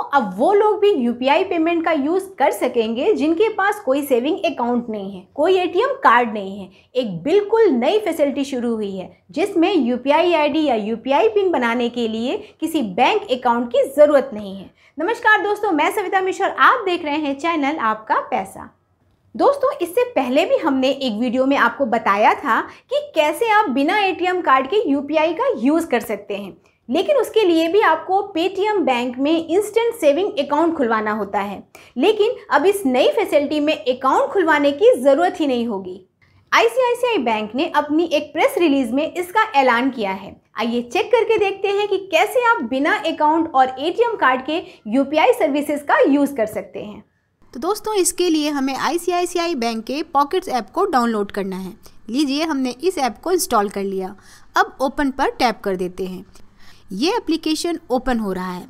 दोस्तों अब वो लोग भी यू पेमेंट का यूज़ कर सकेंगे जिनके पास कोई सेविंग अकाउंट नहीं है कोई ए कार्ड नहीं है एक बिल्कुल नई फैसिलिटी शुरू हुई है जिसमें यू पी या यूपीआई पिन बनाने के लिए किसी बैंक अकाउंट की ज़रूरत नहीं है नमस्कार दोस्तों मैं सविता मिश्र आप देख रहे हैं चैनल आपका पैसा दोस्तों इससे पहले भी हमने एक वीडियो में आपको बताया था कि कैसे आप बिना एटीएम कार्ड के यूपीआई का यूज़ कर सकते हैं लेकिन उसके लिए भी आपको पेटीएम बैंक में इंस्टेंट सेविंग अकाउंट खुलवाना होता है लेकिन अब इस नई फैसिलिटी में अकाउंट खुलवाने की ज़रूरत ही नहीं होगी आईसीआईसीआई बैंक ने अपनी एक प्रेस रिलीज में इसका ऐलान किया है आइए चेक करके देखते हैं कि कैसे आप बिना अकाउंट और एटीएम कार्ड के यूपीआई सर्विसेज का यूज़ कर सकते हैं तो दोस्तों इसके लिए हमें आईसीआईसीआई बैंक के पॉकेट्स ऐप को डाउनलोड करना है लीजिए हमने इस ऐप को इंस्टॉल कर लिया अब ओपन पर टैप कर देते हैं ये एप्लीकेशन ओपन हो रहा है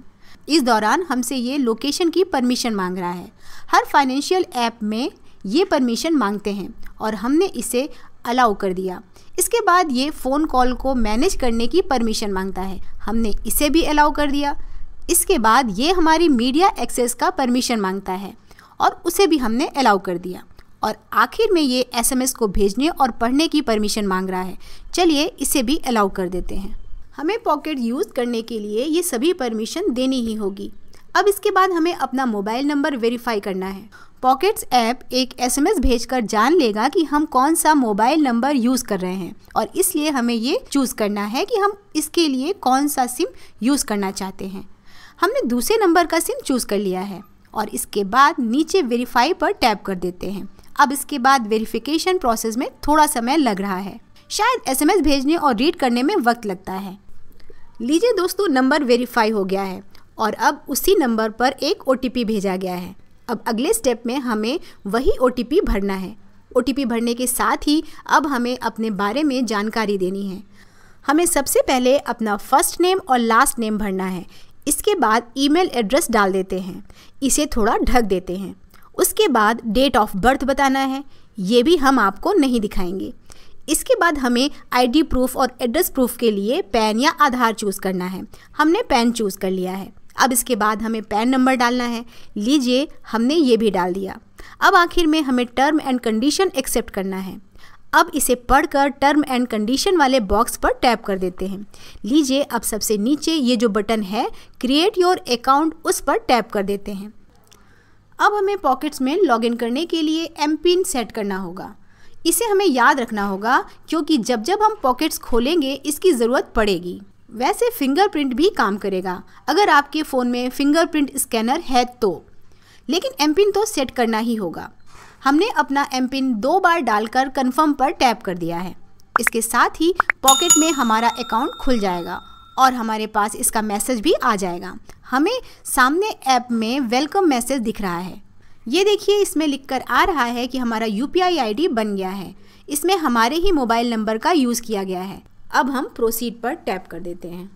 इस दौरान हमसे ये लोकेशन की परमिशन मांग रहा है हर फाइनेंशियल ऐप में ये परमिशन मांगते हैं और हमने इसे अलाउ कर दिया इसके बाद ये फ़ोन कॉल को मैनेज करने की परमिशन मांगता है हमने इसे भी अलाउ कर दिया इसके बाद ये हमारी मीडिया एक्सेस का परमिशन मांगता है और उसे भी हमने अलाउ कर दिया और आखिर में ये एसएमएस को भेजने और पढ़ने की परमिशन मांग रहा है चलिए इसे भी अलाउ कर देते हैं हमें पॉकेट यूज़ करने के लिए ये सभी परमिशन देनी ही होगी अब इसके बाद हमें अपना मोबाइल नंबर वेरीफाई करना है पॉकेट्स ऐप एक एसएमएस भेजकर जान लेगा कि हम कौन सा मोबाइल नंबर यूज़ कर रहे हैं और इसलिए हमें ये चूज़ करना है कि हम इसके लिए कौन सा सिम यूज़ करना चाहते हैं हमने दूसरे नंबर का सिम चूज़ कर लिया है और इसके बाद नीचे वेरीफाई पर टैप कर देते हैं अब इसके बाद वेरिफिकेशन प्रोसेस में थोड़ा समय लग रहा है शायद एसएमएस भेजने और रीड करने में वक्त लगता है लीजिए दोस्तों नंबर वेरीफाई हो गया है और अब उसी नंबर पर एक ओ भेजा गया है अब अगले स्टेप में हमें वही ओ भरना है ओ भरने के साथ ही अब हमें अपने बारे में जानकारी देनी है हमें सबसे पहले अपना फर्स्ट नेम और लास्ट नेम भरना है इसके बाद ईमेल एड्रेस डाल देते हैं इसे थोड़ा ढक देते हैं उसके बाद डेट ऑफ बर्थ बताना है ये भी हम आपको नहीं दिखाएंगे इसके बाद हमें आईडी प्रूफ और एड्रेस प्रूफ के लिए पैन या आधार चूज़ करना है हमने पैन चूज़ कर लिया है अब इसके बाद हमें पैन नंबर डालना है लीजिए हमने ये भी डाल दिया अब आखिर में हमें टर्म एंड कंडीशन एक्सेप्ट करना है अब इसे पढ़कर टर्म एंड कंडीशन वाले बॉक्स पर टैप कर देते हैं लीजिए अब सबसे नीचे ये जो बटन है क्रिएट योर अकाउंट उस पर टैप कर देते हैं अब हमें पॉकेट्स में लॉगिन करने के लिए एम पिन सेट करना होगा इसे हमें याद रखना होगा क्योंकि जब जब हम पॉकेट्स खोलेंगे इसकी ज़रूरत पड़ेगी वैसे फिंगरप्रिंट भी काम करेगा अगर आपके फ़ोन में फिंगरप्रिंट स्कैनर है तो लेकिन एम पिन तो सेट करना ही होगा हमने अपना एम पिन दो बार डालकर कन्फर्म पर टैप कर दिया है इसके साथ ही पॉकेट में हमारा अकाउंट खुल जाएगा और हमारे पास इसका मैसेज भी आ जाएगा हमें सामने ऐप में वेलकम मैसेज दिख रहा है ये देखिए इसमें लिखकर आ रहा है कि हमारा यू पी बन गया है इसमें हमारे ही मोबाइल नंबर का यूज़ किया गया है अब हम प्रोसीड पर टैप कर देते हैं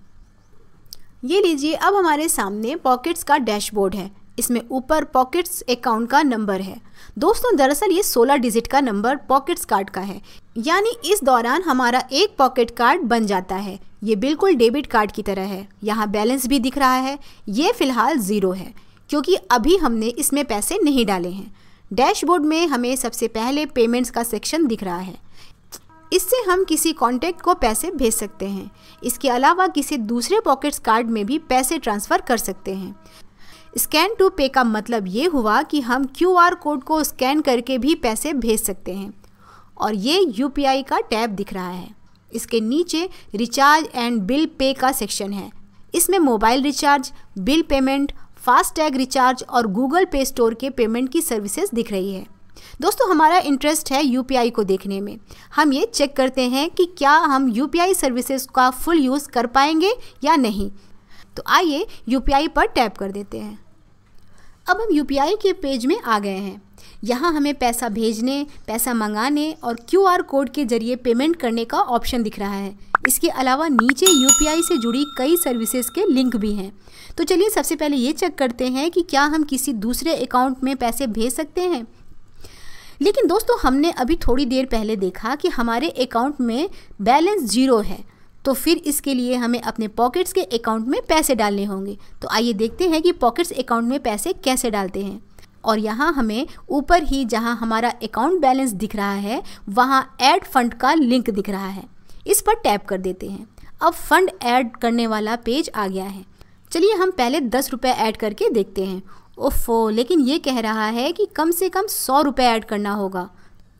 ये लीजिए अब हमारे सामने पॉकेट्स का डैशबोर्ड है इसमें ऊपर पॉकेट्स अकाउंट का नंबर है दोस्तों दरअसल ये 16 डिजिट का नंबर पॉकेट्स कार्ड का है यानी इस दौरान हमारा एक पॉकेट कार्ड बन जाता है ये बिल्कुल डेबिट कार्ड की तरह है यहाँ बैलेंस भी दिख रहा है ये फ़िलहाल ज़ीरो है क्योंकि अभी हमने इसमें पैसे नहीं डाले हैं डैशबोर्ड में हमें सबसे पहले पेमेंट्स का सेक्शन दिख रहा है इससे हम किसी कॉन्टैक्ट को पैसे भेज सकते हैं इसके अलावा किसी दूसरे पॉकेट्स कार्ड में भी पैसे ट्रांसफ़र कर सकते हैं स्कैन टू पे का मतलब ये हुआ कि हम क्यू आर कोड को स्कैन करके भी पैसे भेज सकते हैं और ये यू पी आई का टैब दिख रहा है इसके नीचे रिचार्ज एंड बिल पे का सेक्शन है इसमें mobile recharge bill payment FASTag recharge और गूगल पे स्टोर के पेमेंट की सर्विसेज दिख रही है दोस्तों हमारा इंटरेस्ट है यू को देखने में हम ये चेक करते हैं कि क्या हम यू सर्विसेज का फुल यूज़ कर पाएंगे या नहीं तो आइए यू पर टैप कर देते हैं अब हम यू के पेज में आ गए हैं यहाँ हमें पैसा भेजने पैसा मंगाने और क्यू कोड के जरिए पेमेंट करने का ऑप्शन दिख रहा है इसके अलावा नीचे यू से जुड़ी कई सर्विसेज के लिंक भी हैं तो चलिए सबसे पहले ये चेक करते हैं कि क्या हम किसी दूसरे अकाउंट में पैसे भेज सकते हैं लेकिन दोस्तों हमने अभी थोड़ी देर पहले देखा कि हमारे अकाउंट में बैलेंस ज़ीरो है तो फिर इसके लिए हमें अपने पॉकेट्स के अकाउंट में पैसे डालने होंगे तो आइए देखते हैं कि पॉकेट्स अकाउंट में पैसे कैसे डालते हैं और यहाँ हमें ऊपर ही जहाँ हमारा अकाउंट बैलेंस दिख रहा है वहाँ ऐड फंड का लिंक दिख रहा है इस पर टैप कर देते हैं अब फंड ऐड करने वाला पेज आ गया है चलिए हम पहले दस रुपये ऐड करके देखते हैं ओफो लेकिन ये कह रहा है कि कम से कम सौ रुपये ऐड करना होगा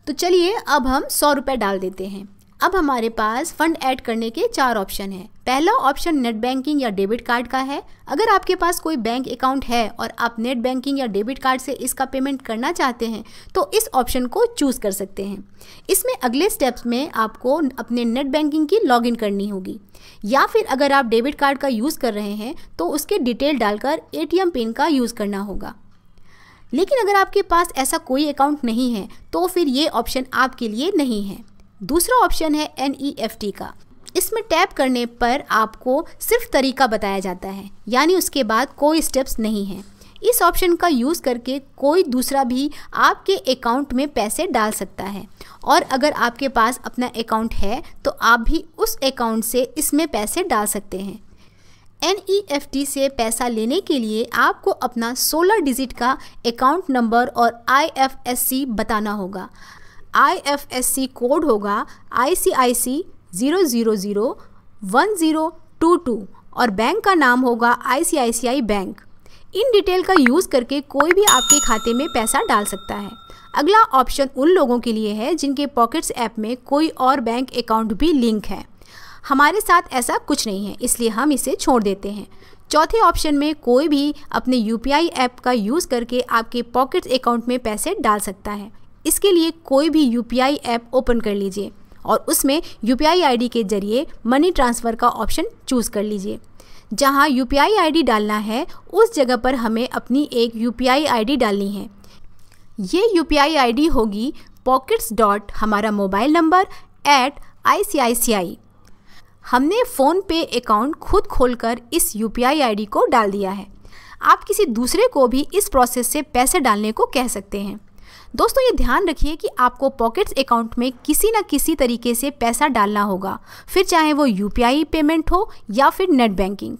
तो चलिए अब हम सौ रुपये डाल देते हैं अब हमारे पास फंड ऐड करने के चार ऑप्शन हैं पहला ऑप्शन नेट बैंकिंग या डेबिट कार्ड का है अगर आपके पास कोई बैंक अकाउंट है और आप नेट बैंकिंग या डेबिट कार्ड से इसका पेमेंट करना चाहते हैं तो इस ऑप्शन को चूज़ कर सकते हैं इसमें अगले स्टेप्स में आपको अपने नेट बैंकिंग की लॉगिन करनी होगी या फिर अगर आप डेबिट कार्ड का यूज़ कर रहे हैं तो उसके डिटेल डालकर ए पिन का यूज़ करना होगा लेकिन अगर आपके पास ऐसा कोई अकाउंट नहीं है तो फिर ये ऑप्शन आपके लिए नहीं है दूसरा ऑप्शन है एन e का इसमें टैप करने पर आपको सिर्फ तरीका बताया जाता है यानी उसके बाद कोई स्टेप्स नहीं है इस ऑप्शन का यूज़ करके कोई दूसरा भी आपके अकाउंट में पैसे डाल सकता है और अगर आपके पास अपना अकाउंट है तो आप भी उस अकाउंट से इसमें पैसे डाल सकते हैं एन e से पैसा लेने के लिए आपको अपना 16 डिजिट का अकाउंट नंबर और सी बताना होगा आई कोड होगा I I C C zero zero zero one zero two two और बैंक का नाम होगा I I C C I bank इन डिटेल का यूज़ करके कोई भी आपके खाते में पैसा डाल सकता है अगला ऑप्शन उन लोगों के लिए है जिनके पॉकेट्स ऐप में कोई और बैंक अकाउंट भी लिंक है हमारे साथ ऐसा कुछ नहीं है इसलिए हम इसे छोड़ देते हैं चौथे ऑप्शन में कोई भी अपने यू ऐप का यूज़ करके आपके पॉकेट्स अकाउंट में पैसे डाल सकता है इसके लिए कोई भी यू ऐप ओपन कर लीजिए और उसमें यू पी के जरिए मनी ट्रांसफ़र का ऑप्शन चूज़ कर लीजिए जहाँ यू पी डालना है उस जगह पर हमें अपनी एक यू पी डालनी है ये यू पी होगी पॉकेट्स डॉट हमारा मोबाइल नंबर एट आई हमने फ़ोन पे अकाउंट खुद खोलकर इस यू पी को डाल दिया है आप किसी दूसरे को भी इस प्रोसेस से पैसे डालने को कह सकते हैं दोस्तों ये ध्यान रखिए कि आपको पॉकेट्स अकाउंट में किसी न किसी तरीके से पैसा डालना होगा फिर चाहे वो यू पेमेंट हो या फिर नेट बैंकिंग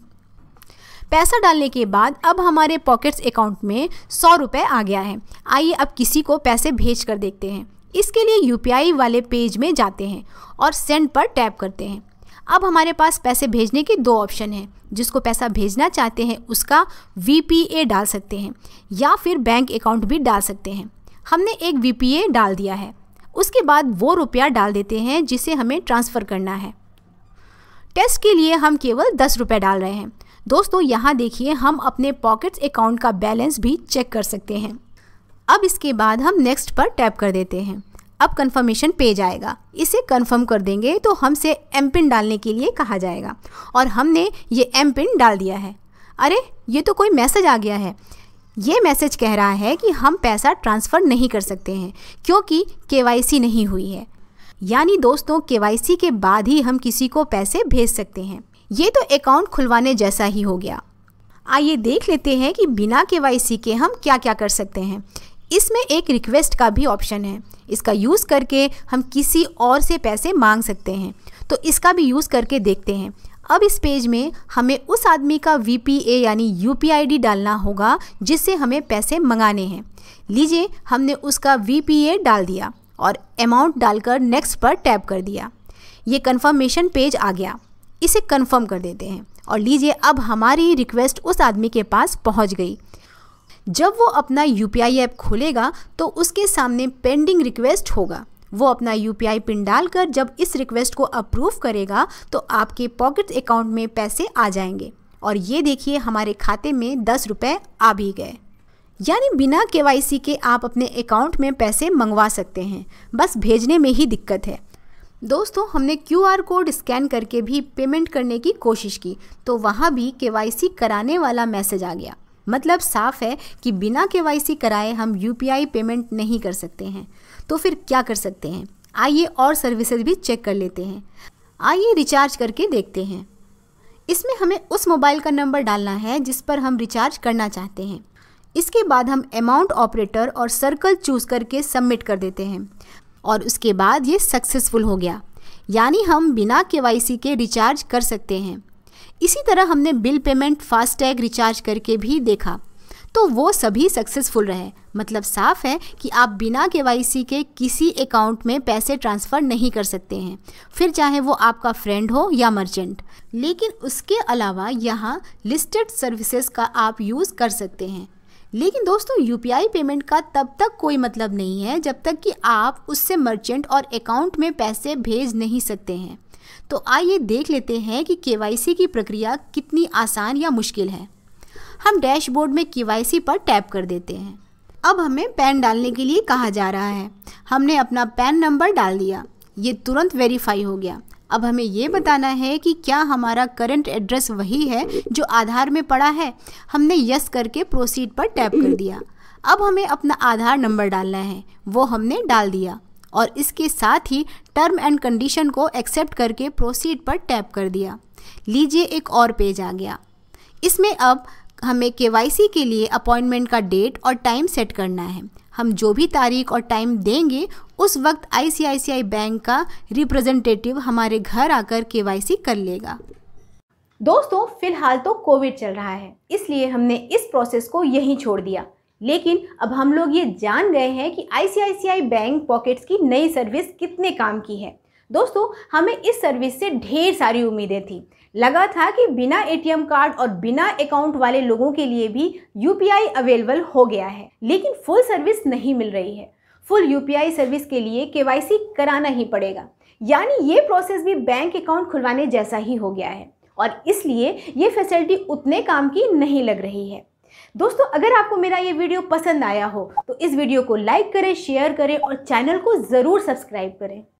पैसा डालने के बाद अब हमारे पॉकेट्स अकाउंट में सौ रुपये आ गया है आइए अब किसी को पैसे भेज कर देखते हैं इसके लिए यू वाले पेज में जाते हैं और सेंड पर टैप करते हैं अब हमारे पास पैसे भेजने के दो ऑप्शन हैं जिसको पैसा भेजना चाहते हैं उसका वी डाल सकते हैं या फिर बैंक अकाउंट भी डाल सकते हैं हमने एक वी डाल दिया है उसके बाद वो रुपया डाल देते हैं जिसे हमें ट्रांसफ़र करना है टेस्ट के लिए हम केवल दस रुपये डाल रहे हैं दोस्तों यहाँ देखिए हम अपने पॉकेट्स अकाउंट का बैलेंस भी चेक कर सकते हैं अब इसके बाद हम नेक्स्ट पर टैप कर देते हैं अब कंफर्मेशन पेज आएगा इसे कंफर्म कर देंगे तो हमसे एम पिन डालने के लिए कहा जाएगा और हमने ये एम पिन डाल दिया है अरे ये तो कोई मैसेज आ गया है ये मैसेज कह रहा है कि हम पैसा ट्रांसफ़र नहीं कर सकते हैं क्योंकि के नहीं हुई है यानी दोस्तों के के बाद ही हम किसी को पैसे भेज सकते हैं ये तो अकाउंट खुलवाने जैसा ही हो गया आइए देख लेते हैं कि बिना के के हम क्या क्या कर सकते हैं इसमें एक रिक्वेस्ट का भी ऑप्शन है इसका यूज़ करके हम किसी और से पैसे मांग सकते हैं तो इसका भी यूज़ करके देखते हैं अब इस पेज में हमें उस आदमी का वी यानी यू पी डालना होगा जिससे हमें पैसे मंगाने हैं लीजिए हमने उसका वी डाल दिया और अमाउंट डालकर नेक्स्ट पर टैप कर दिया ये कन्फर्मेशन पेज आ गया इसे कन्फर्म कर देते हैं और लीजिए अब हमारी रिक्वेस्ट उस आदमी के पास पहुंच गई जब वो अपना यू ऐप खोलेगा तो उसके सामने पेंडिंग रिक्वेस्ट होगा वो अपना यू पिन डालकर जब इस रिक्वेस्ट को अप्रूव करेगा तो आपके पॉकेट अकाउंट में पैसे आ जाएंगे और ये देखिए हमारे खाते में दस रुपये आ भी गए यानी बिना के के आप अपने अकाउंट में पैसे मंगवा सकते हैं बस भेजने में ही दिक्कत है दोस्तों हमने क्यू आर कोड स्कैन करके भी पेमेंट करने की कोशिश की तो वहाँ भी के कराने वाला मैसेज आ गया मतलब साफ है कि बिना के कराए हम यू पेमेंट नहीं कर सकते हैं तो फिर क्या कर सकते हैं आइए और सर्विसेज भी चेक कर लेते हैं आइए रिचार्ज करके देखते हैं इसमें हमें उस मोबाइल का नंबर डालना है जिस पर हम रिचार्ज करना चाहते हैं इसके बाद हम अमाउंट ऑपरेटर और सर्कल चूज़ करके सबमिट कर देते हैं और उसके बाद ये सक्सेसफुल हो गया यानी हम बिना के के रिचार्ज कर सकते हैं इसी तरह हमने बिल पेमेंट फास्टैग रिचार्ज करके भी देखा तो वो सभी सक्सेसफुल रहे मतलब साफ है कि आप बिना के के किसी अकाउंट में पैसे ट्रांसफ़र नहीं कर सकते हैं फिर चाहे वो आपका फ्रेंड हो या मर्चेंट लेकिन उसके अलावा यहाँ लिस्टेड सर्विसेज का आप यूज़ कर सकते हैं लेकिन दोस्तों यू पेमेंट का तब तक कोई मतलब नहीं है जब तक कि आप उससे मर्चेंट और अकाउंट में पैसे भेज नहीं सकते हैं तो आइए देख लेते हैं कि के की प्रक्रिया कितनी आसान या मुश्किल है हम डैशबोर्ड में के पर टैप कर देते हैं अब हमें पैन डालने के लिए कहा जा रहा है हमने अपना पैन नंबर डाल दिया ये तुरंत वेरीफाई हो गया अब हमें ये बताना है कि क्या हमारा करंट एड्रेस वही है जो आधार में पड़ा है हमने यस करके प्रोसीड पर टैप कर दिया अब हमें अपना आधार नंबर डालना है वो हमने डाल दिया और इसके साथ ही टर्म एंड कंडीशन को एक्सेप्ट करके प्रोसीड पर टैप कर दिया लीजिए एक और पेज आ गया इसमें अब हमें के के लिए अपॉइंटमेंट का डेट और टाइम सेट करना है हम जो भी तारीख और टाइम देंगे उस वक्त आई बैंक का रिप्रेजेंटेटिव हमारे घर आकर के कर लेगा दोस्तों फिलहाल तो कोविड चल रहा है इसलिए हमने इस प्रोसेस को यहीं छोड़ दिया लेकिन अब हम लोग ये जान गए हैं कि आई बैंक पॉकेट्स की नई सर्विस कितने काम की है दोस्तों हमें इस सर्विस से ढेर सारी उम्मीदें थी लगा था कि बिना एटीएम कार्ड और बिना अकाउंट वाले लोगों के लिए भी यूपीआई अवेलेबल हो गया है लेकिन फुल सर्विस नहीं मिल रही है फुल यूपीआई सर्विस के लिए केवाईसी कराना ही पड़ेगा यानी ये प्रोसेस भी बैंक अकाउंट खुलवाने जैसा ही हो गया है और इसलिए ये फैसिलिटी उतने काम की नहीं लग रही है दोस्तों अगर आपको मेरा ये वीडियो पसंद आया हो तो इस वीडियो को लाइक करें शेयर करें और चैनल को ज़रूर सब्सक्राइब करें